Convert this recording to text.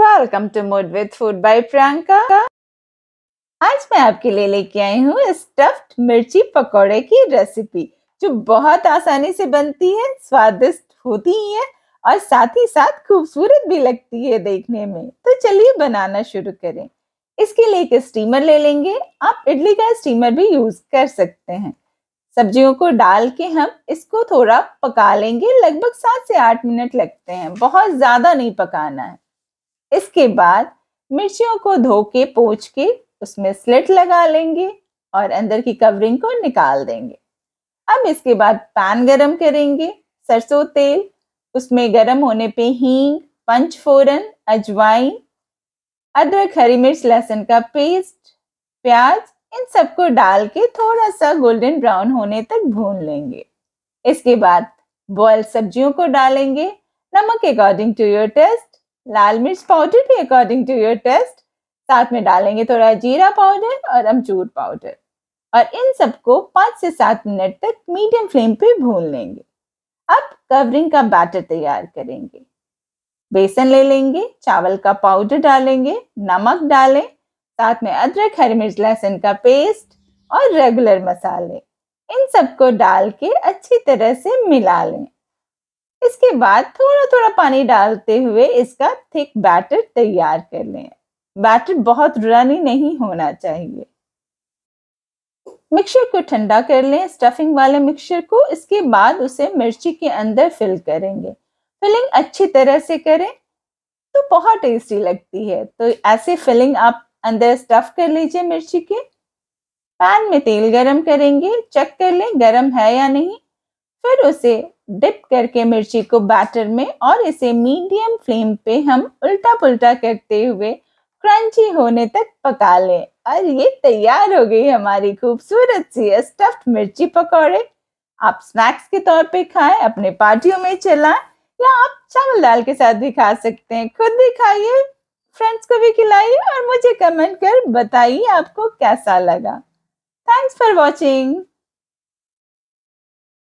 welcome to mood with food by Priyanka आज मैं आपके लिए लेके आई हूँ स्टफ्ड मिर्ची पकोड़े की रेसिपी जो बहुत आसानी से बनती है स्वादिष्ट होती ही है और साथ ही साथ खूबसूरत भी लगती है देखने में तो चलिए बनाना शुरू करें इसके लिए एक स्टीमर ले लेंगे आप इडली का स्टीमर भी यूज कर सकते हैं सब्जियों को डाल के हम इसको थोड़ा पका लेंगे लगभग सात से आठ मिनट लगते हैं बहुत ज्यादा नहीं पकाना है इसके बाद मिर्चियों को धो के पोच के उसमें स्लिट लगा लेंगे और अंदर की कवरिंग को निकाल देंगे अब इसके बाद पैन गरम करेंगे सरसों तेल उसमें गरम होने पे हींग पंचफोरन अजवाइन अदरक हरी मिर्च लहसुन का पेस्ट प्याज इन सबको डाल के थोड़ा सा गोल्डन ब्राउन होने तक भून लेंगे इसके बाद बॉयल सब्जियों को डालेंगे नमक अकॉर्डिंग टू योर टेस्ट लाल मिर्च पाउडर भी अकॉर्डिंग टू योर टेस्ट साथ में डालेंगे थोड़ा जीरा पाउडर और अमचूर पाउडर और इन सबको पाँच से सात मिनट तक मीडियम फ्लेम पे भून लेंगे अब कवरिंग का बैटर तैयार करेंगे बेसन ले लेंगे चावल का पाउडर डालेंगे नमक डालें साथ में अदरक हरी मिर्च लहसुन का पेस्ट और रेगुलर मसाले इन सबको डाल के अच्छी तरह से मिला लें इसके बाद थोड़ा थोड़ा पानी डालते हुए इसका थिक बैटर तैयार कर लें बैटर बहुत रनी नहीं होना चाहिए मिक्सर को ठंडा कर लें स्टफिंग वाले मिक्सर को इसके बाद उसे मिर्ची के अंदर फिल करेंगे फिलिंग अच्छी तरह से करें तो बहुत टेस्टी लगती है तो ऐसे फिलिंग आप अंदर स्टफ कर लीजिए मिर्ची के पैन में तेल गरम करेंगे चेक कर लें गरम है या नहीं फिर उसे डिप करके मिर्ची को बैटर में और इसे मीडियम फ्लेम पे हम उल्टा पुल्टा करते हुए क्रंची होने तक पका लें और ये तैयार हो गई हमारी खूबसूरत सी स्टफ्ड मिर्ची पकौड़े आप स्नैक्स के तौर पे खाएं अपने पार्टियों में चलाएं या आप चावल दाल के साथ भी खा सकते हैं खुद भी खाइए फ्रेंड्स को भी खिलाइए और मुझे कमेंट कर बताइए आपको कैसा लगा थैंक्स फॉर वॉचिंग